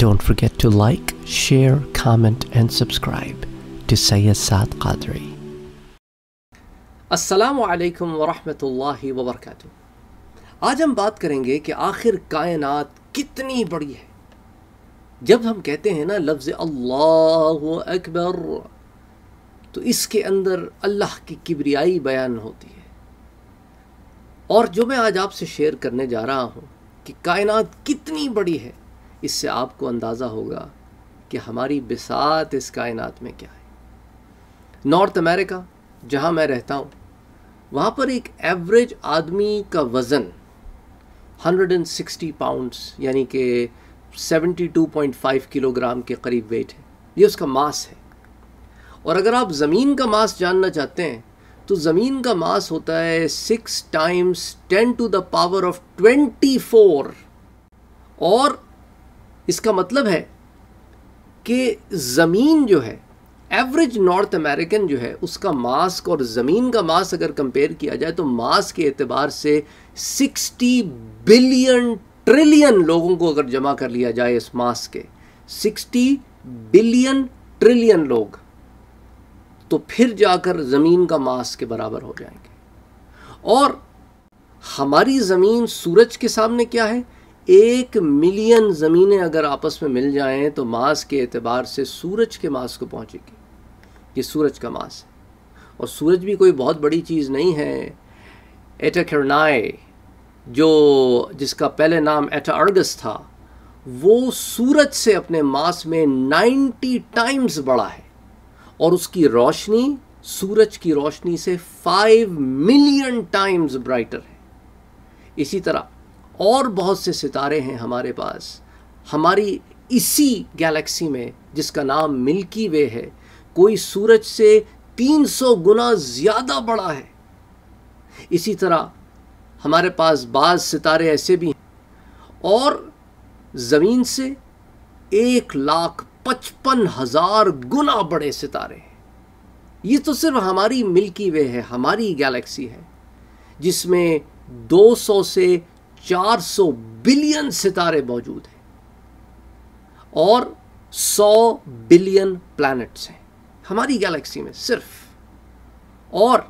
Don't forget to like, share, comment and subscribe to Sayyid Saad Qadri. Assalamu alaikum wa rahmatullahi wa barakatuh. आज हम बात करेंगे कि आखिर कायनात कितनी बड़ी है जब हम कहते हैं ना लफ्ज़ अल्लाह अकबर तो इसके अंदर अल्लाह की किबरियाई बयान होती है और जो मैं आज आपसे शेयर करने जा रहा हूँ कि कायनात कितनी बड़ी है इससे आपको अंदाज़ा होगा कि हमारी बिसात इस कायनात में क्या है नॉर्थ अमेरिका जहाँ मैं रहता हूँ वहाँ पर एक एवरेज आदमी का वज़न 160 पाउंड्स यानी कि 72.5 किलोग्राम के करीब वेट है ये उसका मास है और अगर आप ज़मीन का मास जानना चाहते हैं तो ज़मीन का मास होता है six times ten to the power of twenty four और इसका मतलब है कि ज़मीन जो है एवरेज नॉर्थ अमेरिकन जो है उसका मास्क और ज़मीन का मास अगर कंपेयर किया जाए तो मास के अतबार से 60 बिलियन ट्रिलियन लोगों को अगर जमा कर लिया जाए इस मास के 60 बिलियन ट्रिलियन लोग तो फिर जाकर ज़मीन का मास के बराबर हो जाएंगे और हमारी ज़मीन सूरज के सामने क्या है एक मिलियन ज़मीनें अगर आपस में मिल जाएं तो मास के एतबार से सूरज के मास को पहुंचेगी ये सूरज का मास है और सूरज भी कोई बहुत बड़ी चीज़ नहीं है एटाखरनाए जो जिसका पहले नाम एटाअर्गस था वो सूरज से अपने मास में 90 टाइम्स बड़ा है और उसकी रोशनी सूरज की रोशनी से 5 मिलियन टाइम्स ब्राइटर है इसी तरह और बहुत से सितारे हैं हमारे पास हमारी इसी गैलेक्सी में जिसका नाम मिल्की वे है कोई सूरज से 300 गुना ज़्यादा बड़ा है इसी तरह हमारे पास बाज सितारे ऐसे भी हैं और ज़मीन से एक लाख पचपन हज़ार गुना बड़े सितारे हैं ये तो सिर्फ हमारी मिल्की वे है हमारी गैलेक्सी है जिसमें 200 से 400 बिलियन सितारे मौजूद हैं और 100 बिलियन प्लैनेट्स हैं हमारी गैलेक्सी में सिर्फ और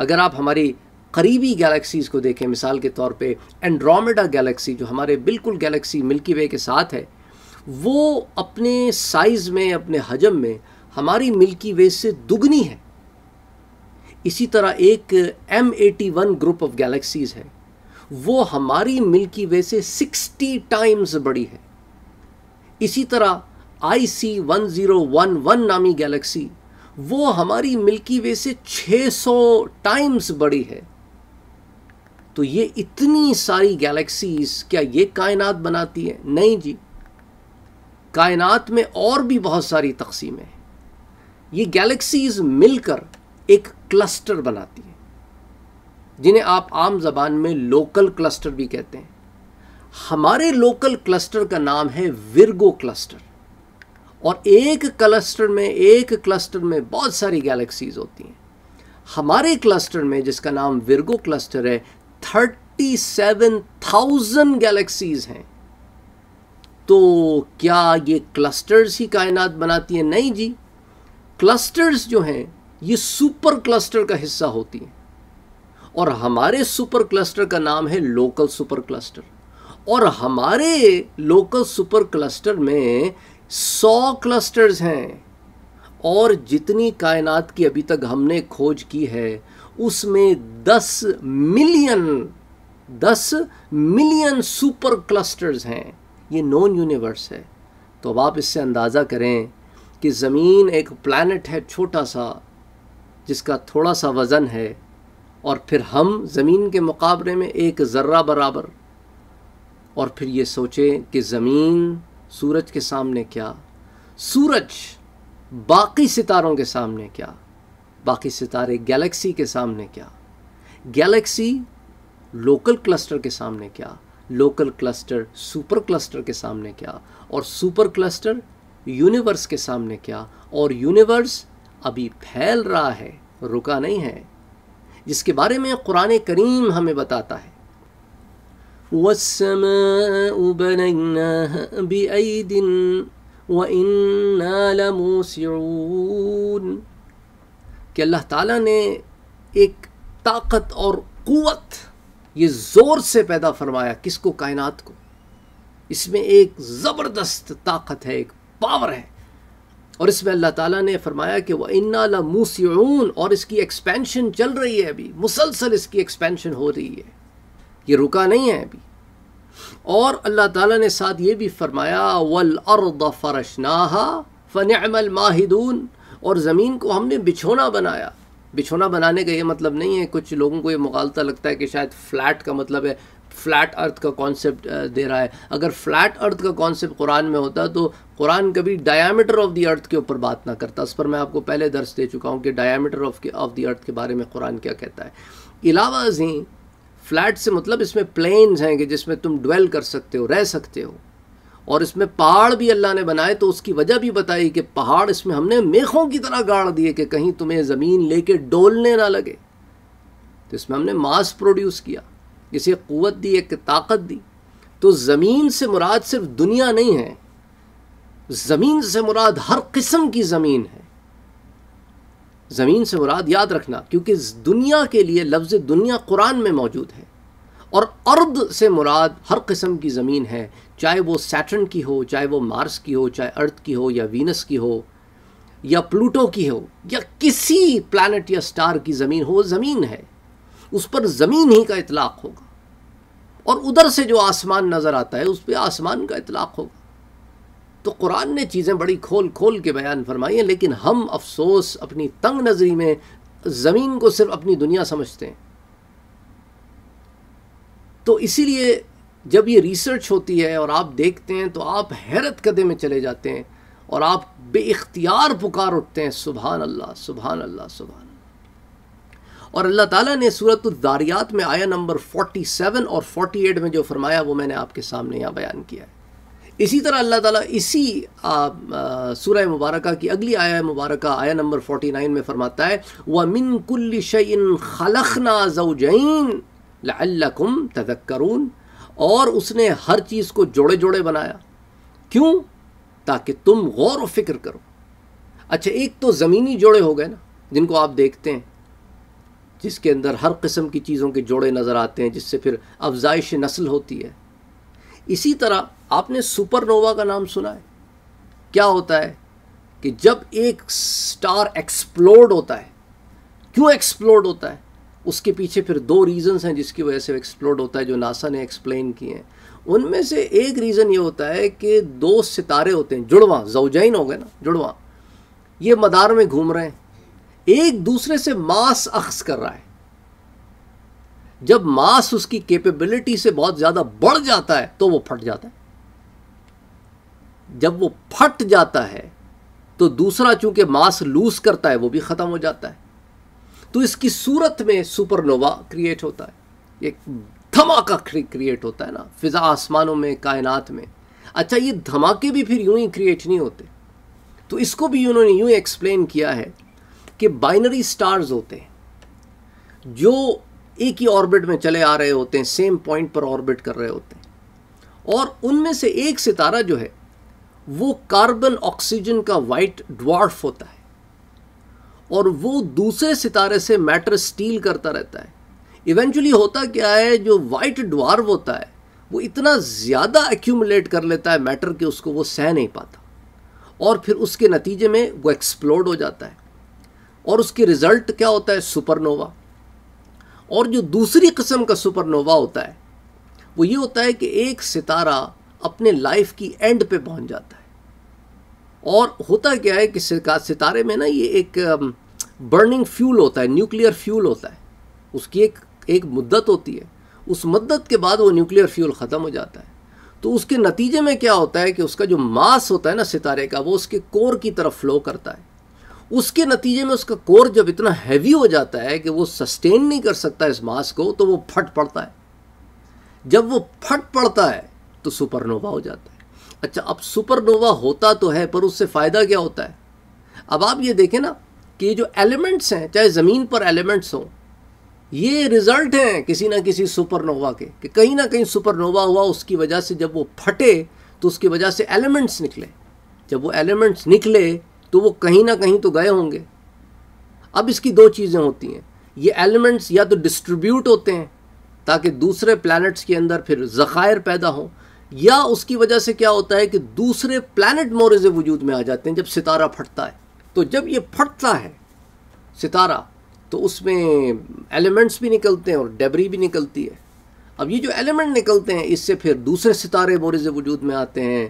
अगर आप हमारी करीबी गैलेक्सीज़ को देखें मिसाल के तौर पे एंड्रोमेडा गैलेक्सी जो हमारे बिल्कुल गैलेक्सी मिल्की वे के साथ है वो अपने साइज़ में अपने हजम में हमारी मिल्की वे से दुगनी है इसी तरह एक M eighty one group of galaxies है वो हमारी मिल्की वे से 60 टाइम्स बड़ी है इसी तरह I C one zero one one नामी गैलेक्सी वो हमारी मिल्की वे से 600 टाइम्स बड़ी है तो ये इतनी सारी गैलेक्सीज क्या ये कायनात बनाती है नहीं जी कायनात में और भी बहुत सारी तकसीमें हैं ये गैलेक्सीज मिलकर एक क्लस्टर बनाती है जिन्हें आप आम जबान में लोकल क्लस्टर भी कहते हैं हमारे लोकल क्लस्टर का नाम है विरगो क्लस्टर और एक क्लस्टर में एक क्लस्टर में बहुत सारी गैलेक्सीज होती हैं हमारे क्लस्टर में जिसका नाम विरगो क्लस्टर है थर्टी सेवन थाउजेंड गैलेक्सीज हैं तो क्या ये क्लस्टर्स ही कायनात बनाती है नहीं जी क्लस्टर्स जो हैं ये सुपर क्लस्टर का हिस्सा होती हैं और हमारे सुपर क्लस्टर का नाम है लोकल सुपर क्लस्टर और हमारे लोकल सुपर क्लस्टर में सौ क्लस्टर्स हैं और जितनी कायनात की अभी तक हमने खोज की है उसमें दस मिलियन दस मिलियन सुपर क्लस्टर्स हैं ये नॉन यूनिवर्स है तो अब आप इससे अंदाज़ा करें कि ज़मीन एक प्लानट है छोटा सा जिसका थोड़ा सा वज़न है और फिर हम ज़मीन के मुकाबले में एक ज़र्रा बराबर और फिर ये सोचें कि ज़मीन सूरज के सामने क्या सूरज बाकी सितारों के सामने क्या बाकी सितारे गैलेक्सी के सामने क्या गैलेक्सी लोकल क्लस्टर के सामने क्या लोकल क्लस्टर सुपर क्लस्टर के सामने क्या और सुपर क्लस्टर यूनिवर्स के सामने क्या और यूनिवर्स अभी फैल रहा है रुका नहीं है जिसके बारे में कुरान करीम हमें बताता है वसम व कि अल्लाह ताला ने एक ताकत और क़वत ये ज़ोर से पैदा फरमाया किसको कायनात को इसमें एक ज़बरदस्त ताकत है एक पावर है और इसमें अल्लाह ताला ने फरमाया कि वह इन्ना लमूसन और इसकी एक्सपेंशन चल रही है अभी मुसलसल इसकी एक्सपेंशन हो रही है ये रुका नहीं है अभी और अल्लाह ताला ने साथ ये भी फरमाया वल अर्द फरशनाहा फ़नमल माहिदून और ज़मीन को हमने बिछोना बनाया बिछोना बनाने का ये मतलब नहीं है कुछ लोगों को ये मुगालता लगता है कि शायद फ्लैट का मतलब है फ्लैट अर्थ का कॉन्सेप्ट दे रहा है अगर फ्लैट अर्थ का कॉन्सेप्ट कुरान में होता तो कुरान कभी डायामीटर ऑफ द अर्थ के ऊपर बात ना करता इस पर मैं आपको पहले दर्ज दे चुका हूँ कि diameter of of the earth के बारे में कुरान क्या कहता है इलावा ही फ्लैट से मतलब इसमें प्लेन्स हैं कि जिसमें तुम डवेल कर सकते हो रह सकते हो और इसमें पहाड़ भी अल्लाह ने बनाए तो उसकी वजह भी बताई कि पहाड़ इसमें हमने मेखों की तरह गाड़ दिए कि कहीं तुम्हें ज़मीन लेके डोलने ना लगे तो इसमें हमने मास प्रोड्यूस किया किसी क़वत दी एक ताकत दी तो ज़मीन से मुराद सिर्फ दुनिया नहीं है ज़मीन से मुराद हर किस्म की ज़मीन है ज़मीन से मुराद याद रखना क्योंकि दुनिया के लिए लफ्ज़ दुनिया कुरान में मौजूद है और अर्द से मुराद हर किस्म की ज़मीन है चाहे वो सैटर्न की हो चाहे वो मार्स की हो चाहे अर्थ की हो या वीनस की हो या प्लूटो की हो या किसी प्लानट या स्टार की ज़मीन हो ज़मीन है उस पर ज़मीन ही का इतलाक़ होगा और उधर से जो आसमान नज़र आता है उस पर आसमान का इतलाक़ होगा तो कुरान ने चीज़ें बड़ी खोल खोल के बयान फरमाई हैं लेकिन हम अफसोस अपनी तंग नज़री में ज़मीन को सिर्फ अपनी दुनिया समझते हैं तो इसीलिए जब ये रिसर्च होती है और आप देखते हैं तो आप हैरत कदे में चले जाते हैं और आप बेख्तियार पुकार उठते हैं सुबहान अल्लाह सुबहान अल्लाह सुबहान और अल्लाह ताला ने सूरत दारियात में आया नंबर 47 और 48 में जो फरमाया वो मैंने आपके सामने यहाँ बयान किया है इसी तरह अल्लाह ताला इसी सूरह मुबारक की अगली आया मुबारक आया नंबर 49 में फरमाता है व मिन कुल्ल शयन खलखना जौजैन लकुम तदक्करून और उसने हर चीज़ को जोड़े जोड़े बनाया क्यों ताकि तुम गौर व फिक्र करो अच्छा एक तो ज़मीनी जोड़े हो गए ना जिनको आप देखते हैं जिसके अंदर हर किस्म की चीज़ों के जोड़े नज़र आते हैं जिससे फिर अफजाइश नस्ल होती है इसी तरह आपने सुपरनोवा का नाम सुना है क्या होता है कि जब एक स्टार एक्सप्लोड होता है क्यों एक्सप्लोड होता है उसके पीछे फिर दो रीज़न्स हैं जिसकी वजह से एक्सप्लोड होता है जो नासा ने एक्सप्लेन किए हैं उनमें से एक रीज़न ये होता है कि दो सितारे होते हैं जुड़वा जौजैन हो गए ना जुड़वा ये मदार में घूम रहे हैं एक दूसरे से मास अक्स कर रहा है जब मास उसकी कैपेबिलिटी से बहुत ज्यादा बढ़ जाता है तो वो फट जाता है जब वो फट जाता है तो दूसरा चूंकि मास लूज करता है वो भी खत्म हो जाता है तो इसकी सूरत में सुपरनोवा क्रिएट होता है एक धमाका क्रिएट होता है ना फिजा आसमानों में कायनात में अच्छा ये धमाके भी फिर यूं ही क्रिएट नहीं होते तो इसको भी उन्होंने यूं एक्सप्लेन किया है कि बाइनरी स्टार्स होते हैं जो एक ही ऑर्बिट में चले आ रहे होते हैं सेम पॉइंट पर ऑर्बिट कर रहे होते हैं और उनमें से एक सितारा जो है वो कार्बन ऑक्सीजन का वाइट ड्वार्फ होता है और वो दूसरे सितारे से मैटर स्टील करता रहता है इवेंचुअली होता क्या है जो वाइट ड्वार्व होता है वो इतना ज़्यादा एक्यूमुलेट कर लेता है मैटर कि उसको वो सह नहीं पाता और फिर उसके नतीजे में वो एक्सप्लोड हो जाता है और उसकी रिजल्ट क्या होता है सुपरनोवा और जो दूसरी किस्म का सुपरनोवा होता है वो ये होता है कि एक सितारा अपने लाइफ की एंड पे पहुंच जाता है और होता क्या है कि सितारे में ना ये एक बर्निंग फ्यूल होता है न्यूक्लियर फ्यूल होता है उसकी एक एक मुद्दत होती है उस मुद्दत के बाद वो न्यूक्लियर फ्यूल ख़त्म हो जाता है तो उसके नतीजे में क्या होता है कि उसका जो मास होता है ना सितारे का वो उसके कोर की तरफ फ्लो करता है उसके नतीजे में उसका कोर जब इतना हैवी हो जाता है कि वो सस्टेन नहीं कर सकता इस मास को तो वो फट पड़ता है जब वो फट पड़ता है तो सुपरनोवा हो जाता है अच्छा अब सुपरनोवा होता तो है पर उससे फ़ायदा क्या होता है अब आप ये देखें ना कि ये जो एलिमेंट्स हैं चाहे ज़मीन पर एलिमेंट्स हों ये रिज़ल्ट हैं किसी ना किसी सुपरनोवा के कि कहीं ना कहीं सुपरनोवा हुआ उसकी वजह से जब वो फटे तो उसकी वजह से एलिमेंट्स निकले जब वो एलिमेंट्स निकले तो वो कहीं ना कहीं तो गए होंगे अब इसकी दो चीज़ें होती हैं ये एलिमेंट्स या तो डिस्ट्रीब्यूट होते हैं ताकि दूसरे प्लैनेट्स के अंदर फिर ज़खायर पैदा हों या उसकी वजह से क्या होता है कि दूसरे प्लैनेट मोरज वजूद में आ जाते हैं जब सितारा फटता है तो जब ये फटता है सितारा तो उसमें एलिमेंट्स भी निकलते हैं और डेबरी भी निकलती है अब ये जो एलिमेंट निकलते हैं इससे फिर दूसरे सितारे मोरज वजूद में आते हैं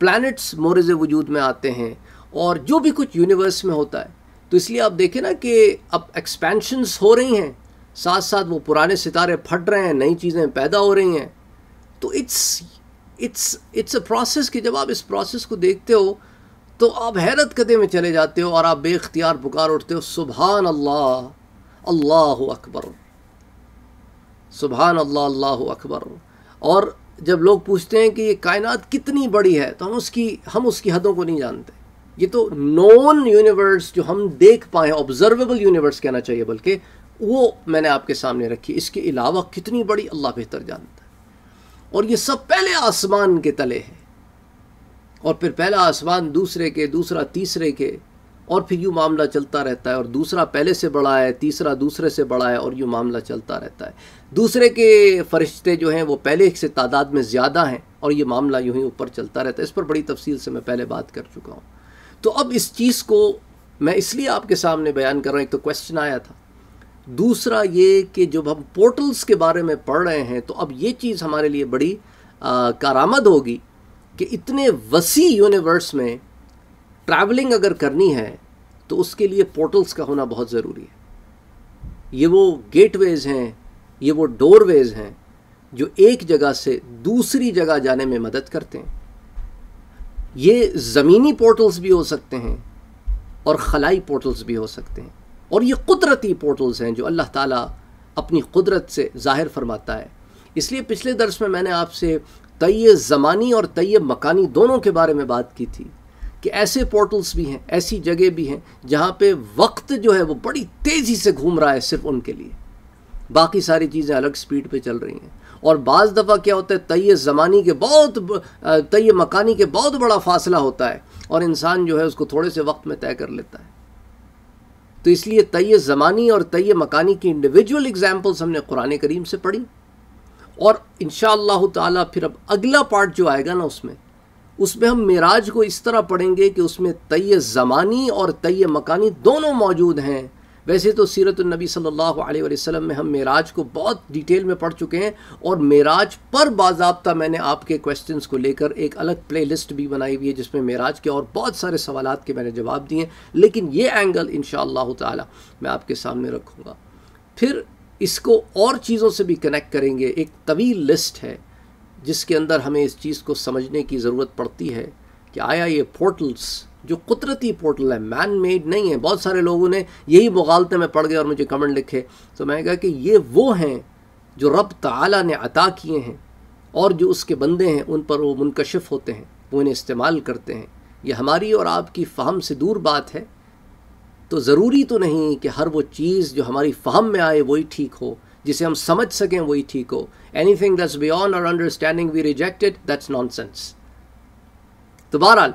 प्लैनेट्स मोरज वजूद में आते हैं और जो भी कुछ यूनिवर्स में होता है तो इसलिए आप देखें ना कि अब एक्सपेंशंस हो रही हैं साथ साथ वो पुराने सितारे फट रहे हैं नई चीज़ें पैदा हो रही हैं तो it's it's it's a process कि जब आप इस प्रोसेस को देखते हो तो आप हैरत कदे में चले जाते हो और आप बेख्तियार पुकार उठते हो सुबह अल्लाह अल्लाह अकबर सुबहान अल्लाह अल्लाह अकबर और जब लोग पूछते हैं कि ये कायनात कितनी बड़ी है तो हम उसकी हम उसकी हदों को नहीं जानते ये तो नॉन यूनिवर्स जो हम देख पाए ऑब्जर्वेबल यूनिवर्स कहना चाहिए बल्कि वो मैंने आपके सामने रखी इसके अलावा कितनी बड़ी अल्लाह बेहतर जानता है और ये सब पहले आसमान के तले है और फिर पहला आसमान दूसरे के दूसरा तीसरे के और फिर यूँ मामला चलता रहता है और दूसरा पहले से बड़ा है तीसरा दूसरे से बड़ा है और यूँ मामला चलता रहता है दूसरे के फरिश्ते जो हैं वो पहले से तादाद में ज़्यादा हैं और ये मामला यूँ ही ऊपर चलता रहता है इस पर बड़ी तफसील से मैं पहले बात कर चुका हूँ तो अब इस चीज़ को मैं इसलिए आपके सामने बयान कर रहा हूँ एक तो क्वेश्चन आया था दूसरा ये कि जब हम पोर्टल्स के बारे में पढ़ रहे हैं तो अब ये चीज़ हमारे लिए बड़ी आ, कारामद होगी कि इतने वसी यूनिवर्स में ट्रैवलिंग अगर करनी है तो उसके लिए पोर्टल्स का होना बहुत ज़रूरी है ये वो गेटवेज़ हैं ये वो डोरवेज़ हैं जो एक जगह से दूसरी जगह जाने में मदद करते हैं ये ज़मीनी पोर्टल्स भी हो सकते हैं और खलाई पोर्टल्स भी हो सकते हैं और ये कुदरती पोर्टल्स हैं जो अल्लाह ताला अपनी कुदरत से ज़ाहिर फरमाता है इसलिए पिछले दर्स में मैंने आपसे तय ज़मानी और तय मकानी दोनों के बारे में बात की थी कि ऐसे पोर्टल्स भी हैं ऐसी जगह भी हैं जहाँ पे वक्त जो है वो बड़ी तेज़ी से घूम रहा है सिर्फ उनके लिए बाकी सारी चीज़ें अलग स्पीड पे चल रही हैं और बाज़ दफ़ा क्या होता है तय ज़मानी के बहुत तय मकानी के बहुत बड़ा फासला होता है और इंसान जो है उसको थोड़े से वक्त में तय कर लेता है तो इसलिए तय ज़मानी और तय मकानी की इंडिविजुअल एग्जाम्पल्स हमने कुरान करीम से पढ़ी और इन शह फिर अब अगला पार्ट जो आएगा ना उसमें उसमें हम मेराज को इस तरह पढ़ेंगे कि उसमें तय ज़मानी और तय मकानी दोनों मौजूद हैं वैसे तो सीरत नबी सल्लल्लाहु अलैहि वसल्लम में हम मेराज को बहुत डिटेल में पढ़ चुके हैं और मेराज पर बाबा मैंने आपके क्वेश्चंस को लेकर एक अलग प्लेलिस्ट भी बनाई हुई है जिसमें मेराज के और बहुत सारे सवाल के मैंने जवाब दिए लेकिन ये एंगल इन ताला मैं आपके सामने रखूँगा फिर इसको और चीज़ों से भी कनेक्ट करेंगे एक तवील लिस्ट है जिसके अंदर हमें इस चीज़ को समझने की ज़रूरत पड़ती है कि आया ये पोर्टल्स जो कुदरती पोर्टल है मैन मेड नहीं है बहुत सारे लोगों ने यही मुगालते में पढ़ गए और मुझे कमेंट लिखे तो मैं कहा कि ये वो हैं जो रब तला ने अता किए हैं और जो उसके बंदे हैं उन पर वो मुनकशिफ होते हैं वो इन्हें इस्तेमाल करते हैं ये हमारी और आपकी फ़हम से दूर बात है तो ज़रूरी तो नहीं कि हर वो चीज़ जो हमारी फ़हम में आए वही ठीक हो जिसे हम समझ सकें वही ठीक हो anything that's beyond our understanding we rejected that's nonsense तो बहरहाल